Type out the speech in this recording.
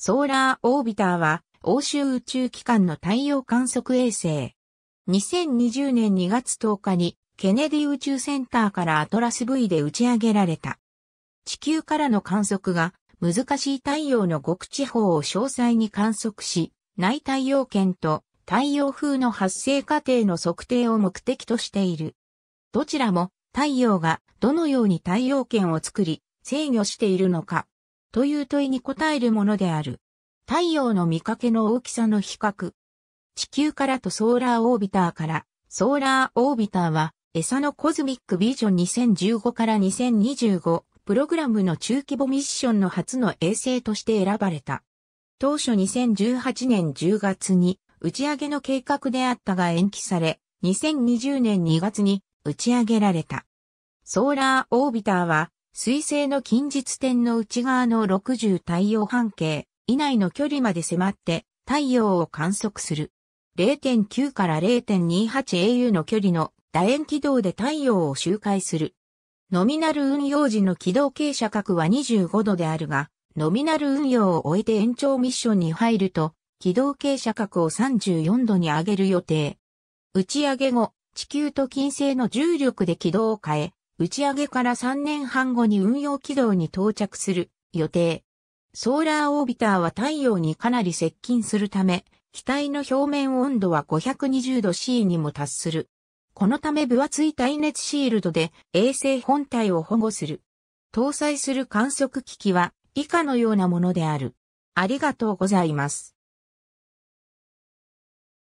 ソーラーオービターは欧州宇宙機関の太陽観測衛星。2020年2月10日にケネディ宇宙センターからアトラス V で打ち上げられた。地球からの観測が難しい太陽の極地方を詳細に観測し、内太陽圏と太陽風の発生過程の測定を目的としている。どちらも太陽がどのように太陽圏を作り制御しているのかという問いに答えるものである。太陽の見かけの大きさの比較。地球からとソーラーオービターから、ソーラーオービターは、エサのコズミックビジョン2015から2025プログラムの中規模ミッションの初の衛星として選ばれた。当初2018年10月に打ち上げの計画であったが延期され、2020年2月に打ち上げられた。ソーラーオービターは水星の近日点の内側の60太陽半径以内の距離まで迫って太陽を観測する。0.9から0.28 AU の距離の楕円軌道で太陽を周回する。ノミナル運用時の軌道傾斜角は25度であるが、ノミナル運用を終えて延長ミッションに入ると、軌道傾斜角を34度に上げる予定。打ち上げ後、地球と金星の重力で軌道を変え、打ち上げから3年半後に運用軌道に到着する予定。ソーラーオービターは太陽にかなり接近するため、機体の表面温度は520度 C にも達する。このため分厚い耐熱シールドで衛星本体を保護する。搭載する観測機器は以下のようなものである。ありがとうございます。